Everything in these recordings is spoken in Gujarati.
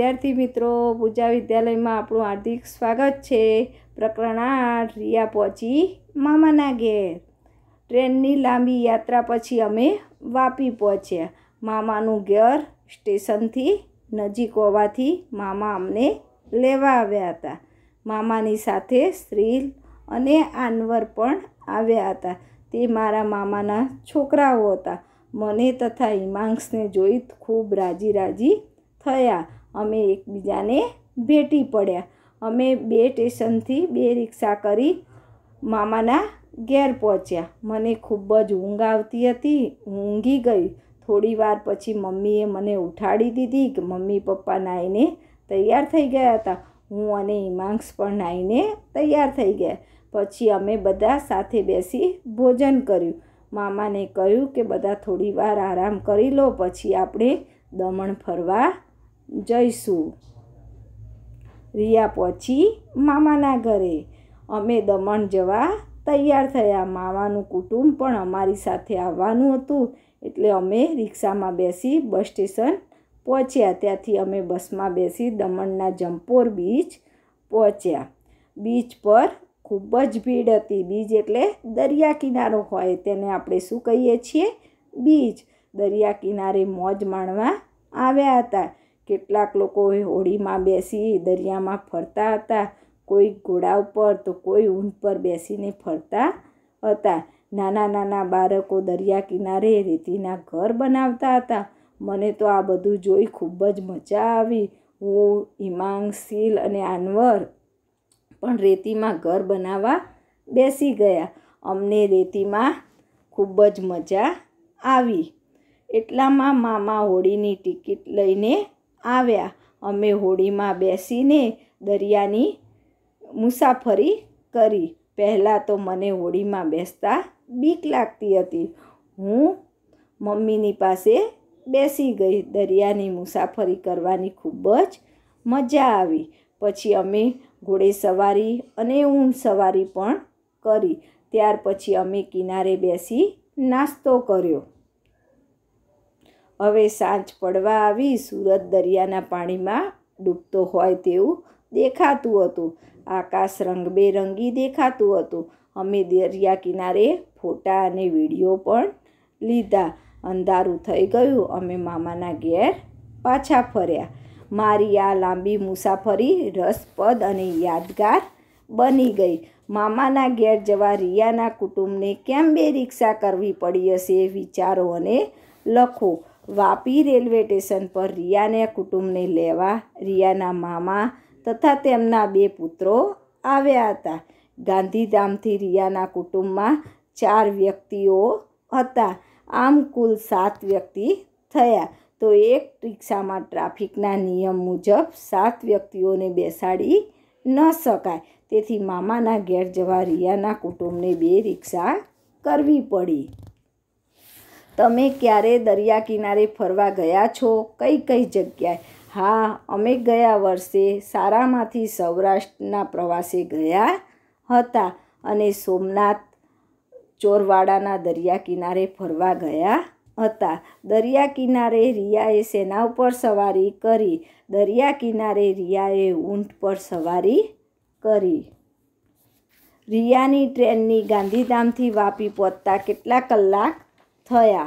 વિદ્યાર્થી મિત્રો પૂજા વિદ્યાલયમાં આપણું હાર્દિક સ્વાગત છે પ્રકરણ આઠ રિયા પહોંચી મામાના ઘેર ટ્રેનની લાંબી યાત્રા પછી અમે વાપી પહોંચ્યા મામાનું ઘેર સ્ટેશનથી નજીક હોવાથી મામા અમને લેવા આવ્યા હતા મામાની સાથે સ્ત્રી અને આનવર પણ આવ્યા હતા તે મારા મામાના છોકરાઓ હતા મને તથા હિમાંશને જોઈ ખૂબ રાજી રાજી થયા અમે એકબીજાને ભેટી પડ્યા અમે બે સ્ટેશનથી બે રિક્ષા કરી મામાના ઘેર પહોંચ્યા મને ખૂબ જ ઊંઘ આવતી હતી ઊંઘી ગઈ થોડી વાર પછી મમ્મીએ મને ઉઠાડી દીધી કે મમ્મી પપ્પા નાહીને તૈયાર થઈ ગયા હતા હું અને હિમાંક્ષ પણ નાહીને તૈયાર થઈ ગયા પછી અમે બધા સાથે બેસી ભોજન કર્યું મામાને કહ્યું કે બધા થોડી વાર આરામ કરી લો પછી આપણે દમણ ફરવા જઈશું રિયા પહોંચી મામાના ઘરે અમે દમણ જવા તૈયાર થયા મામાનું કુટુંબ પણ અમારી સાથે આવવાનું હતું એટલે અમે રિક્ષામાં બેસી બસ સ્ટેશન પહોંચ્યા ત્યાંથી અમે બસમાં બેસી દમણના જંપોર બીચ પહોંચ્યા બીચ પર ખૂબ જ ભીડ હતી બીચ એટલે દરિયા કિનારો હોય તેને આપણે શું કહીએ છીએ બીચ દરિયા કિનારે મોજ માણવા આવ્યા હતા કેટલાક લોકો હોળીમાં બેસી દરિયામાં ફરતા હતા કોઈ ઘોડા ઉપર તો કોઈ ઊંટ પર બેસીને ફરતા હતા નાના નાના બાળકો દરિયા કિનારે રેતીના ઘર બનાવતા હતા મને તો આ બધું જોઈ ખૂબ જ મજા આવી હું હિમાંગશીલ અને આનવર પણ રેતીમાં ઘર બનાવવા બેસી ગયા અમને રેતીમાં ખૂબ જ મજા આવી એટલામાં મામા હોળીની ટિકિટ લઈને આવ્યા અમે હોડીમાં બેસીને દરિયાની મુસાફરી કરી પહેલાં તો મને હોડીમાં બેસતા બીક લાગતી હતી હું મમ્મીની પાસે બેસી ગઈ દરિયાની મુસાફરી કરવાની ખૂબ જ મજા આવી પછી અમે ઘોડે સવારી અને ઊંઘ સવારી પણ કરી ત્યાર પછી અમે કિનારે બેસી નાસ્તો કર્યો હવે સાંજ પડવા આવી સુરત દરિયાના પાણીમાં ડૂબતો હોય તેવું દેખાતું હતું આકાશ રંગબેરંગી દેખાતું હતું અમે દરિયા કિનારે ફોટા અને વિડીયો પણ લીધા અંધારું થઈ ગયું અમે મામાના ઘેર પાછા ફર્યા મારી આ લાંબી મુસાફરી રસપ્રદ અને યાદગાર બની ગઈ મામાના ઘેર જવા રિયાના કુટુંબને કેમ બે રિક્ષા કરવી પડી હશે વિચારો અને લખો વાપી રેલવે સ્ટેશન પર રિયાના કુટુંમે લેવા રિયાના મામા તથા તેમના બે પુત્રો આવ્યા હતા ગાંધીધામથી રિયાના કુટુંમાં 4 વ્યક્તિઓ હતા આમ કુલ 7 વ્યક્તિ થયા તો એક 릭શામાં ટ્રાફિકના નિયમ મુજબ 7 વ્યક્તિઓને બેસાડી ન શકાય તેથી મામાના ગેરજવા રિયાના કુટુંમે બે 릭શા કરવી પડી તમે ક્યારે દરિયા કિનારે ફરવા ગયા છો કઈ કઈ જગ્યાએ હા અમે ગયા વર્ષે સારામાંથી સૌરાષ્ટ્રના પ્રવાસે ગયા હતા અને સોમનાથ ચોરવાડાના દરિયા કિનારે ફરવા ગયા હતા દરિયા કિનારે રિયાએ સેના ઉપર સવારી કરી દરિયા કિનારે રિયાએ ઊંટ પર સવારી કરી રિયાની ટ્રેનની ગાંધીધામથી વાપી પહોંચતા કેટલા કલાક થયા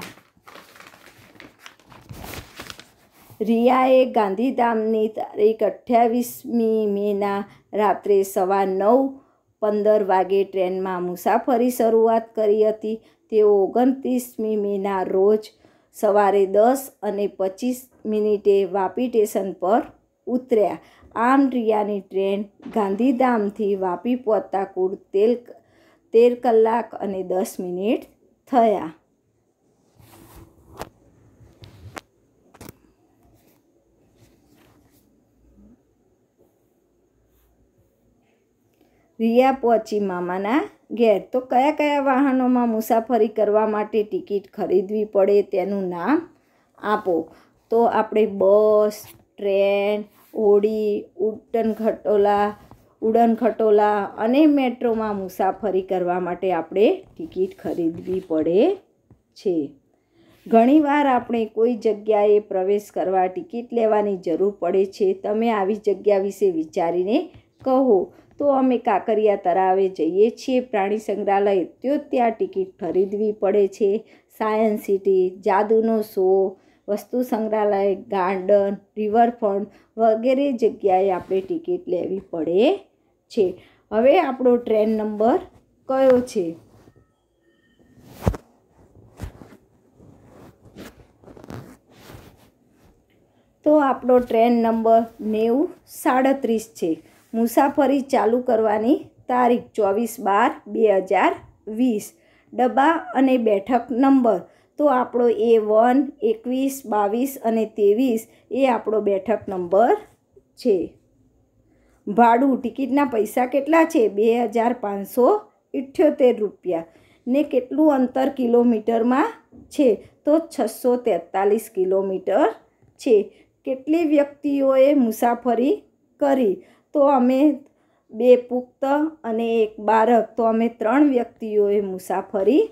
રિયાએ ગાંધીધામની તારીખ અઠ્યાવીસમી મેના રાત્રે સવા નવ પંદર વાગે ટ્રેનમાં મુસાફરી શરૂઆત કરી હતી તેઓ ઓગણત્રીસમી મેના રોજ સવારે દસ અને પચીસ મિનિટે વાપી સ્ટેશન પર ઉતર્યા આમ રિયાની ટ્રેન ગાંધીધામથી વાપી પહોંચતા કુલ તેલ તેર કલાક અને દસ મિનિટ થયા રિયા પહોંચી મામાના ઘેર તો કયા કયા વાહનોમાં મુસાફરી કરવા માટે ટિકિટ ખરીદવી પડે તેનું નામ આપો તો આપણે બસ ટ્રેન હોડી ઉડન ખટોલા ઉડન ખટોલા અને મેટ્રોમાં મુસાફરી કરવા માટે આપણે ટિકિટ ખરીદવી પડે છે ઘણીવાર આપણે કોઈ જગ્યાએ પ્રવેશ કરવા ટિકિટ લેવાની જરૂર પડે છે તમે આવી જગ્યા વિશે વિચારીને કહો તો અમે કાંકરિયા તરાવે જઈએ છીએ પ્રાણી સંગ્રહાલય તો ત્યાં ટિકિટ ખરીદવી પડે છે સાયન્સ સિટી જાદુનો શો વસ્તુ સંગ્રહાલય ગાર્ડન રિવરફ્રન્ટ વગેરે જગ્યાએ આપણે ટિકિટ લેવી પડે છે હવે આપણો ટ્રેન નંબર કયો છે તો આપણો ટ્રેન નંબર નેવું સાડત્રીસ છે મુસાફરી ચાલુ કરવાની તારીખ ચોવીસ બાર બે હજાર વીસ ડબ્બા અને બેઠક નંબર તો આપણો એ વન એકવીસ બાવીસ અને ત્રેવીસ એ આપણો બેઠક નંબર છે ભાડું ટિકિટના પૈસા કેટલા છે બે હજાર પાંચસો ઇઠ્યોતેર રૂપિયા ને કેટલું અંતર કિલોમીટરમાં છે તો છસો તેતાલીસ કિલોમીટર છે કેટલી વ્યક્તિઓએ મુસાફરી કરી તો અમે બે પુખ્ત અને એક બાળક તો અમે ત્રણ વ્યક્તિઓએ મુસાફરી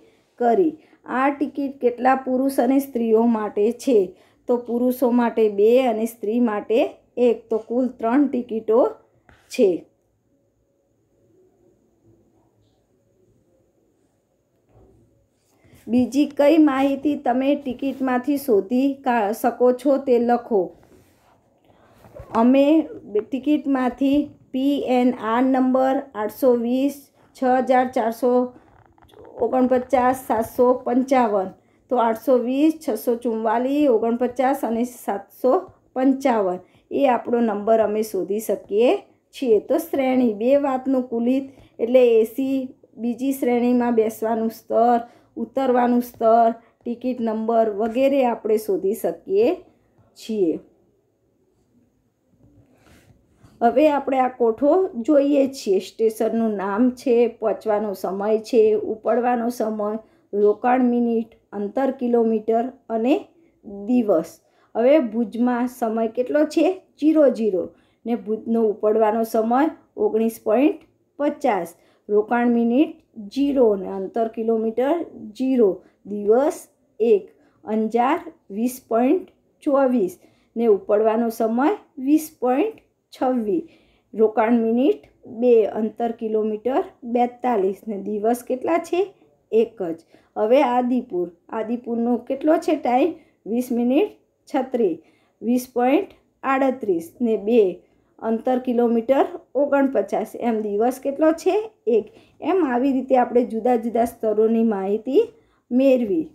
કરી આ ટિકિટ કેટલા પુરુષ અને સ્ત્રીઓ માટે છે તો પુરુષો માટે બે અને સ્ત્રી માટે એક તો કુલ ત્રણ ટિકિટો છે બીજી કઈ માહિતી તમે ટિકિટમાંથી શોધી શકો છો તે લખો અમે ટિકિટમાંથી પી એન આર નંબર આઠસો વીસ છ હજાર ચારસો ઓગણપચાસ સાતસો પંચાવન તો આઠસો વીસ છસો ચુમ્માલીસ ઓગણપચાસ અને સાતસો પંચાવન એ આપણો નંબર અમે શોધી શકીએ છીએ તો શ્રેણી બે વાતનું કુલિત એટલે એસી બીજી શ્રેણીમાં બેસવાનું સ્તર ઉતરવાનું સ્તર ટિકિટ નંબર વગેરે આપણે શોધી શકીએ છીએ હવે આપણે આ કોઠો જોઈએ છીએ સ્ટેશનનું નામ છે પહોંચવાનો સમય છે ઉપડવાનો સમય રોકાણ મિનિટ અંતર કિલોમીટર અને દિવસ હવે ભુજમાં સમય કેટલો છે જીરો જીરો ને ભુજનો ઉપડવાનો સમય ઓગણીસ પોઈન્ટ પચાસ રોકાણ મિનિટ જીરો ને અંતર કિલોમીટર જીરો દિવસ એક અંજાર વીસ પોઈન્ટ ચોવીસ ને ઉપડવાનો સમય વીસ પોઈન્ટ છવ્વીસ રોકાણ મિનિટ બે અંતર કિલોમીટર ને દિવસ કેટલા છે એક જ હવે આદિપુર આદિપુરનો કેટલો છે ટાઈમ વીસ મિનિટ છત્રીસ વીસ પોઈન્ટ આડત્રીસ ને બે અંતર કિલોમીટર ઓગણપચાસ એમ દિવસ કેટલો છે એક એમ આવી રીતે આપણે જુદા જુદા સ્તરોની માહિતી મેળવી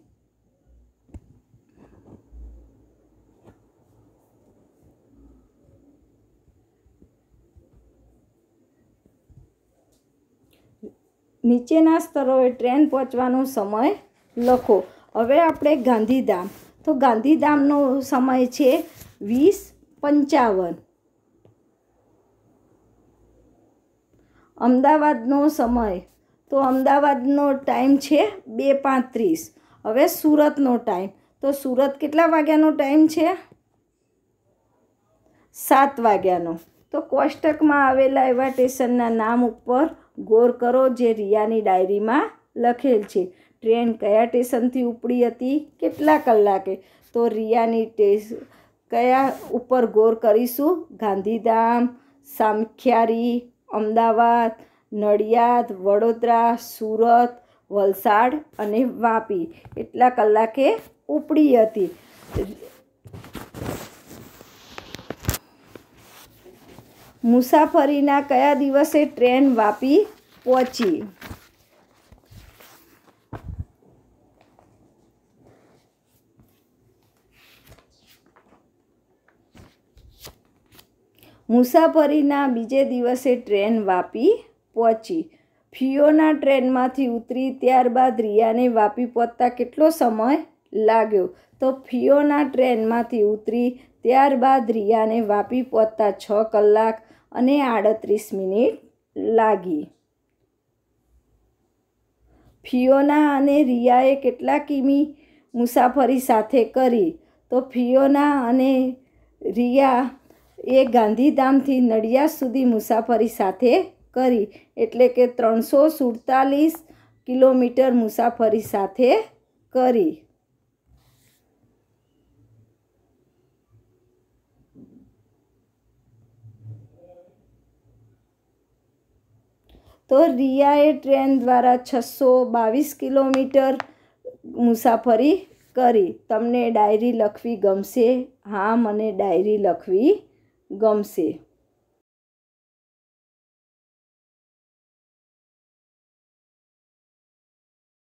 નીચેના સ્તરોએ ટ્રેન પહોંચવાનો સમય લખો હવે આપણે ગાંધીધામ તો ગાંધીધામનો સમય છે વીસ પંચાવન અમદાવાદનો સમય તો અમદાવાદનો ટાઈમ છે બે પાંત્રીસ હવે સુરતનો ટાઈમ તો સુરત કેટલા વાગ્યાનો ટાઈમ છે સાત વાગ્યાનો તો કોષ્ટકમાં આવેલા એવા સ્ટેશનના નામ ઉપર ગોર કરો જે રિયાની ડાયરીમાં લખેલ છે ટ્રેન કયા સ્ટેશનથી ઉપડી હતી કેટલા કલાકે તો રિયાની ટેસ કયા ઉપર ગોર કરીશું ગાંધીધામ સામખિયારી અમદાવાદ નડિયાદ વડોદરા સુરત વલસાડ અને વાપી એટલા કલાકે ઉપડી હતી મુસાફરીના કયા દિવસે ટ્રેન વાપી પહોંચી મુસાફરીના બીજે દિવસે ટ્રેન વાપી પહોંચી ફિયોના ટ્રેનમાંથી ઉતરી ત્યારબાદ રિયાને વાપી પહોંચતા કેટલો સમય લાગ્યો તો ફિયોના ટ્રેનમાંથી ઉતરી ત્યારબાદ રિયાને વાપી પહોંચતા છ કલાક અને આડત્રીસ મિનિટ લાગી ફિયોના અને રિયાએ કેટલા કિમી મુસાફરી સાથે કરી તો ફિયોના અને રિયા એ ગાંધીધામથી નડિયાદ સુધી મુસાફરી સાથે કરી એટલે કે ત્રણસો સુડતાલીસ કિલોમીટર મુસાફરી સાથે કરી તો રિયાએ ટ્રેન દ્વારા છસો બાવીસ કિલોમીટર મુસાફરી કરી તમને ડાયરી લખવી ગમશે હા મને ડાયરી લખવી ગમશે